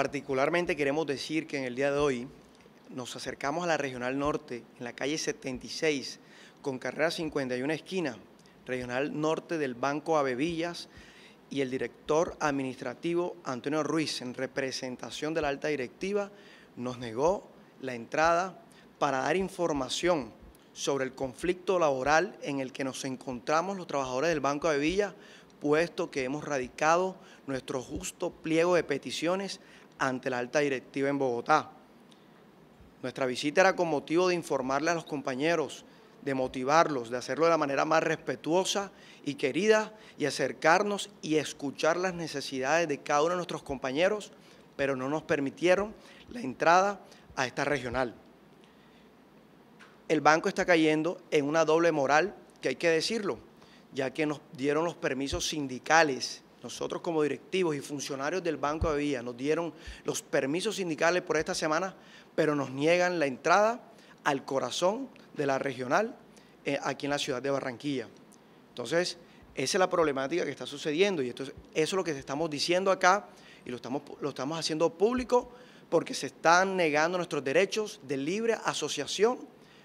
particularmente queremos decir que en el día de hoy nos acercamos a la Regional Norte, en la calle 76, con carrera 51 esquina, Regional Norte del Banco Avevillas y el director administrativo Antonio Ruiz, en representación de la alta directiva, nos negó la entrada para dar información sobre el conflicto laboral en el que nos encontramos los trabajadores del Banco Avevillas puesto que hemos radicado nuestro justo pliego de peticiones ante la alta directiva en Bogotá. Nuestra visita era con motivo de informarle a los compañeros, de motivarlos, de hacerlo de la manera más respetuosa y querida y acercarnos y escuchar las necesidades de cada uno de nuestros compañeros, pero no nos permitieron la entrada a esta regional. El banco está cayendo en una doble moral que hay que decirlo ya que nos dieron los permisos sindicales. Nosotros como directivos y funcionarios del Banco de Vía, nos dieron los permisos sindicales por esta semana, pero nos niegan la entrada al corazón de la regional eh, aquí en la ciudad de Barranquilla. Entonces, esa es la problemática que está sucediendo y eso es lo que estamos diciendo acá y lo estamos, lo estamos haciendo público porque se están negando nuestros derechos de libre asociación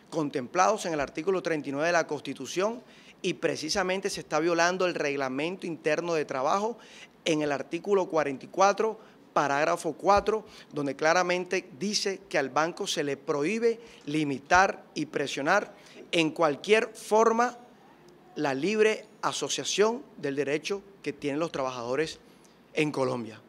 contemplados en el artículo 39 de la Constitución y precisamente se está violando el reglamento interno de trabajo en el artículo 44, parágrafo 4, donde claramente dice que al banco se le prohíbe limitar y presionar en cualquier forma la libre asociación del derecho que tienen los trabajadores en Colombia.